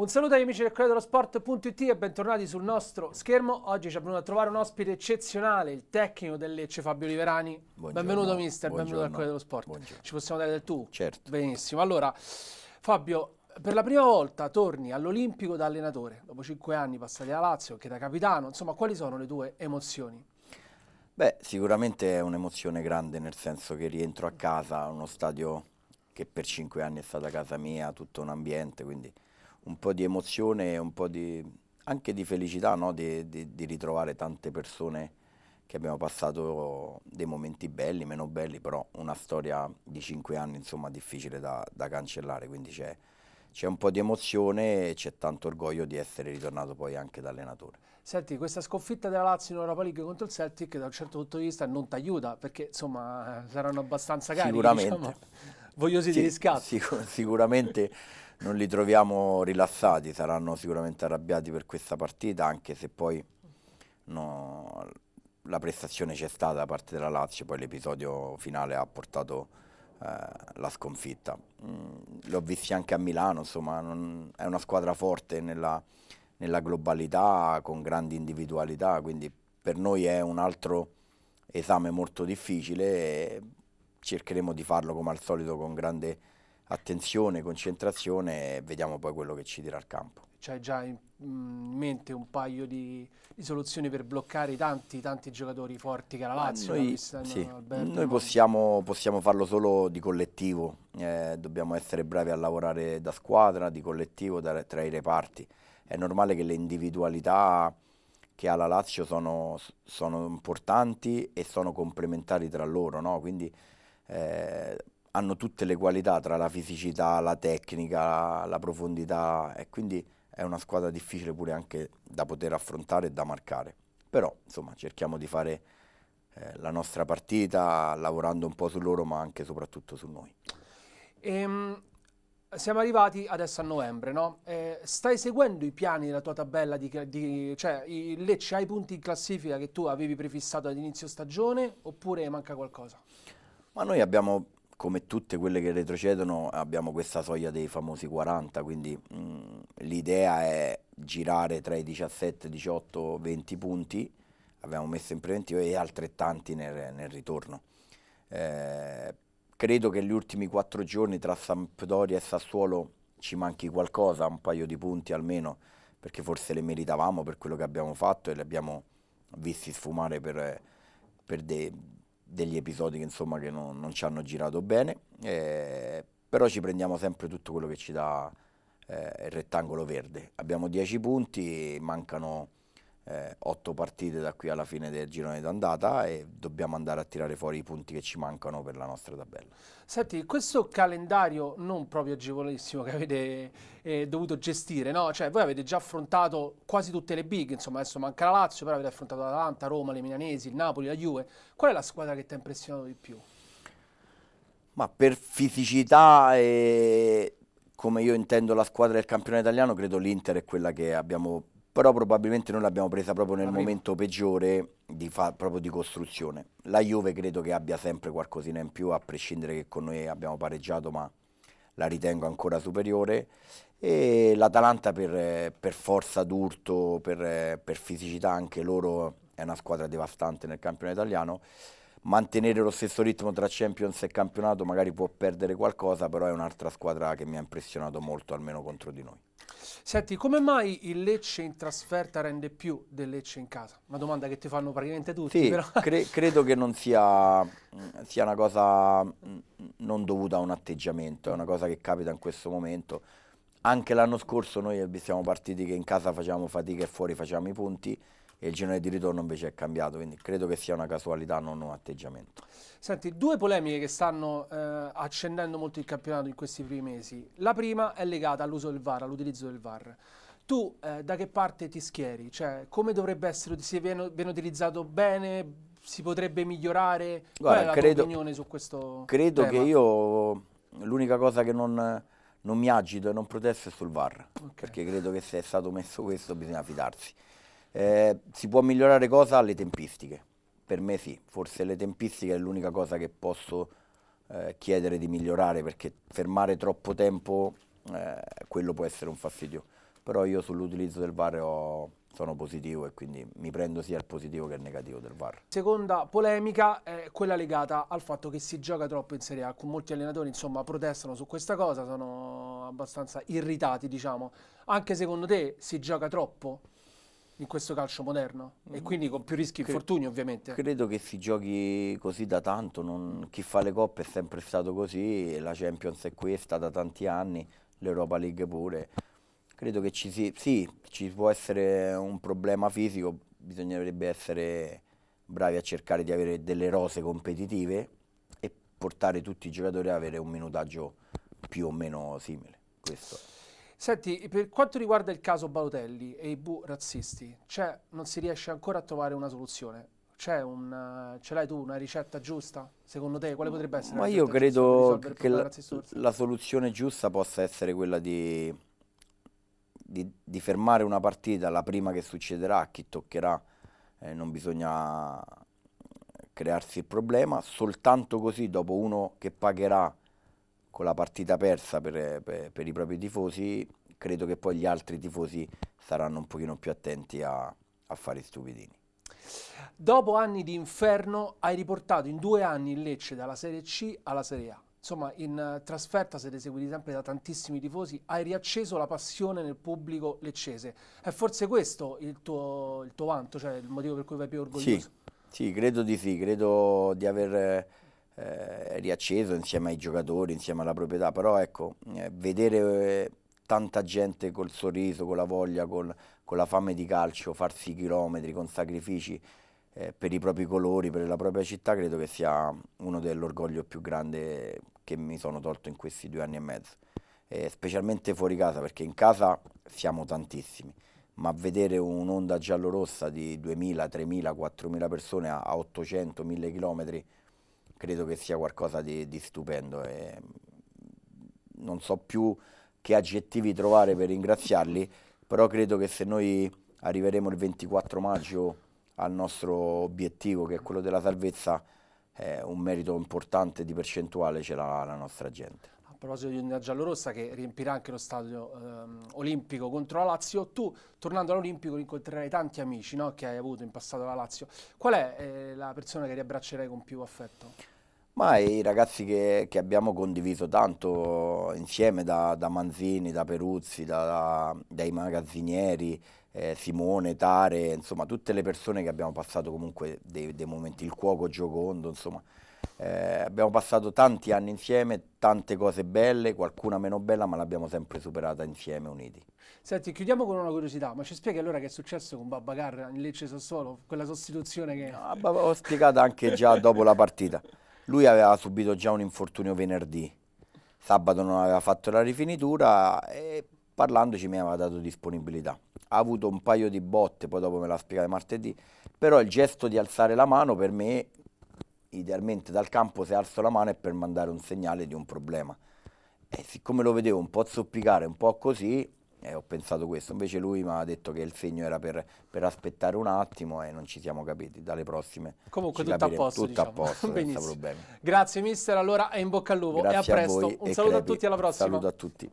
Un saluto agli amici del Corriere dello Sport.it e bentornati sul nostro schermo. Oggi ci è venuto a trovare un ospite eccezionale, il tecnico del Lecce Fabio Oliverani. Buongiorno, benvenuto mister, buongiorno. benvenuto al Corriere dello Sport. Buongiorno. Ci possiamo dare del tu? Certo. Benissimo. Allora, Fabio, per la prima volta torni all'Olimpico da allenatore, dopo cinque anni passati a Lazio, anche da capitano. Insomma, quali sono le tue emozioni? Beh, sicuramente è un'emozione grande, nel senso che rientro a casa, a uno stadio che per cinque anni è stata casa mia, tutto un ambiente, quindi un po' di emozione, un po' di, anche di felicità no? di, di, di, ritrovare tante persone che abbiamo passato dei momenti belli, meno belli, però una storia di cinque anni insomma difficile da, da cancellare, quindi c'è, c'è un po' di emozione e c'è tanto orgoglio di essere ritornato poi anche da allenatore. Senti, questa sconfitta della Lazio in Europa League contro il Celtic da un certo punto di vista non ti aiuta perché insomma saranno abbastanza carichi, Sicuramente. Diciamo, vogliosi sì, di riscatto. Sicur sicuramente non li troviamo rilassati, saranno sicuramente arrabbiati per questa partita, anche se poi no, la prestazione c'è stata da parte della Lazio, poi l'episodio finale ha portato eh, la sconfitta. Mm, L'ho visti anche a Milano, insomma, non, è una squadra forte nella, nella globalità, con grandi individualità, quindi per noi è un altro esame molto difficile e cercheremo di farlo come al solito con grande attenzione, concentrazione e vediamo poi quello che ci dirà il campo. C'hai già in mente un paio di, di, soluzioni per bloccare tanti, tanti giocatori forti che la Lazio? Noi, sì, noi possiamo, possiamo, farlo solo di collettivo, eh, dobbiamo essere bravi a lavorare da squadra, di collettivo, da, tra i reparti. È normale che le individualità che ha la Lazio sono, sono importanti e sono complementari tra loro, no? quindi... Eh, hanno tutte le qualità tra la fisicità, la tecnica, la profondità e quindi è una squadra difficile pure anche da poter affrontare e da marcare. Però insomma cerchiamo di fare eh, la nostra partita lavorando un po' su loro ma anche e soprattutto su noi. Ehm, siamo arrivati adesso a novembre, no? eh, stai seguendo i piani della tua tabella, di, di, cioè il Lecce ha i punti in classifica che tu avevi prefissato all'inizio stagione oppure manca qualcosa? Ma noi abbiamo come tutte quelle che retrocedono abbiamo questa soglia dei famosi 40, quindi mm, l'idea è girare tra i 17, 18, 20 punti, abbiamo messo in preventivo e altrettanti nel, nel ritorno. Eh, credo che gli ultimi quattro giorni tra Sampdoria e Sassuolo ci manchi qualcosa, un paio di punti almeno, perché forse le meritavamo per quello che abbiamo fatto e le abbiamo visti sfumare per, per dei degli episodi che, insomma, che non, non, ci hanno girato bene, eh, però ci prendiamo sempre tutto quello che ci dà eh, il rettangolo verde. Abbiamo 10 punti, mancano eh, otto partite da qui alla fine del girone d'andata e dobbiamo andare a tirare fuori i punti che ci mancano per la nostra tabella. Senti, questo calendario non proprio agevolissimo che avete eh, dovuto gestire, no? Cioè, voi avete già affrontato quasi tutte le big, insomma, adesso manca la Lazio, però avete affrontato l'Atalanta, Roma, le Milanesi, il Napoli, la Juve. Qual è la squadra che ti ha impressionato di più? Ma per fisicità e come io intendo la squadra del campione italiano, credo l'Inter è quella che abbiamo però probabilmente noi l'abbiamo presa proprio nel Arriva. momento peggiore di fa- proprio di costruzione. La Juve credo che abbia sempre qualcosina in più, a prescindere che con noi abbiamo pareggiato, ma la ritengo ancora superiore. E l'Atalanta per, per forza d'urto, per, per fisicità anche loro è una squadra devastante nel campionato italiano mantenere lo stesso ritmo tra Champions e campionato magari può perdere qualcosa, però è un'altra squadra che mi ha impressionato molto, almeno contro di noi. Senti, come mai il Lecce in trasferta rende più del Lecce in casa? Una domanda che ti fanno praticamente tutti. Sì, cre credo che non sia, mm, sia una cosa mm, non dovuta a un atteggiamento, è una cosa che capita in questo momento. Anche l'anno scorso noi siamo partiti che in casa facevamo fatica e fuori facevamo i punti e il girone di ritorno invece è cambiato, quindi credo che sia una casualità, non un atteggiamento. Senti, due polemiche che stanno eh, accendendo molto il campionato in questi primi mesi. La prima è legata all'uso del VAR, all'utilizzo del VAR. Tu eh, da che parte ti schieri? Cioè, come dovrebbe essere? Si viene, viene utilizzato bene? Si potrebbe migliorare? Guarda, Qual è credo, opinione su questo Credo tema? che io l'unica cosa che non non mi agito e non protesto è sul VAR, okay. perché credo che se è stato messo questo bisogna fidarsi. Eh, si può migliorare cosa? Le tempistiche. Per me sì, forse le tempistiche è l'unica cosa che posso eh, chiedere di migliorare perché fermare troppo tempo eh, quello può essere un fastidio. Però io sull'utilizzo del VAR ho, sono positivo e quindi mi prendo sia il positivo che il negativo del VAR. Seconda polemica è quella legata al fatto che si gioca troppo in Serie A, con molti allenatori insomma protestano su questa cosa, sono abbastanza irritati diciamo. Anche secondo te si gioca troppo? in questo calcio moderno mm. e mhm. quindi con più rischi Cre infortuni ovviamente. Credo che si giochi così da tanto, non... chi fa le coppe è sempre stato così, la Champions è questa da tanti anni, l'Europa League pure. Credo che ci si... sì, ci può essere un problema fisico, bisognerebbe essere bravi a cercare di avere delle rose competitive e portare tutti i giocatori ad avere un minutaggio più o meno simile. Questo. Senti, per quanto riguarda il caso Balotelli e i bu razzisti, cioè, non si riesce ancora a trovare una soluzione. Un, ce l'hai tu una ricetta giusta? Secondo te quale potrebbe essere? Ma io credo che la, la, soluzione giusta possa essere quella di, di, di, fermare una partita la prima che succederà, a chi toccherà eh, non bisogna crearsi il problema, soltanto così dopo uno che pagherà con la partita persa per, per, per, i propri tifosi, credo che poi gli altri tifosi saranno un pochino più attenti a, a fare stupidini. Dopo anni di inferno hai riportato in due anni il Lecce dalla Serie C alla Serie A. Insomma, in trasferta siete seguiti sempre da tantissimi tifosi, hai riacceso la passione nel pubblico leccese. È forse questo il tuo, il tuo vanto, cioè il motivo per cui vai più orgoglioso? Sì, sì credo di sì, credo di aver eh, riacceso insieme ai giocatori, insieme alla proprietà, però ecco, eh, vedere eh, tanta gente col sorriso, con la voglia, col, con la fame di calcio, farsi chilometri con sacrifici eh, per i propri colori, per la propria città, credo che sia uno dell'orgoglio più grande che mi sono tolto in questi due anni e mezzo. specialmente fuori casa, perché in casa siamo tantissimi ma vedere un'onda giallorossa di 2.000, 3.000, 4.000 persone a 800, 1.000 chilometri, credo che sia qualcosa di, di stupendo. E mm, non so più che aggettivi trovare per ringraziarli, però credo che se noi arriveremo il 24 maggio al nostro obiettivo, che è quello della salvezza, eh, un merito importante di percentuale ce l'ha la nostra gente proposito di una giallorossa che riempirà anche lo stadio ehm, olimpico contro la Lazio, tu tornando all'Olimpico incontrerai tanti amici no, che hai avuto in passato alla Lazio. Qual è eh, la persona che riabbraccerai con più affetto? Ma i ragazzi che, che abbiamo condiviso tanto insieme, da, da Manzini, da Peruzzi, da, da, dai magazzinieri, eh, Simone, Tare, insomma tutte le persone che abbiamo passato comunque dei, dei momenti, il cuoco Giocondo, insomma eh, abbiamo passato tanti anni insieme, tante cose belle, qualcuna meno bella, ma l'abbiamo sempre superata insieme, uniti. Senti, chiudiamo con una curiosità, ma ci spieghi allora che è successo con Babacar in Lecce Sassuolo, quella sostituzione che... No, ah, l'ho spiegato anche già dopo la partita. Lui aveva subito già un infortunio venerdì, sabato non aveva fatto la rifinitura e parlandoci mi aveva dato disponibilità. Ha avuto un paio di botte, poi dopo me l'ha spiegato martedì, però il gesto di alzare la mano per me idealmente dal campo se alzo la mano è per mandare un segnale di un problema. E siccome lo vedevo un po' zoppicare, un po' così, eh, ho pensato questo. Invece lui mi ha detto che il segno era per, per, aspettare un attimo e non ci siamo capiti. Dalle prossime. Comunque tutto a posto. Tutto diciamo. a posto, Benissimo. Grazie mister, allora in bocca al lupo Grazie e a, a presto. un saluto crepi. a tutti, alla prossima. Saluto a tutti.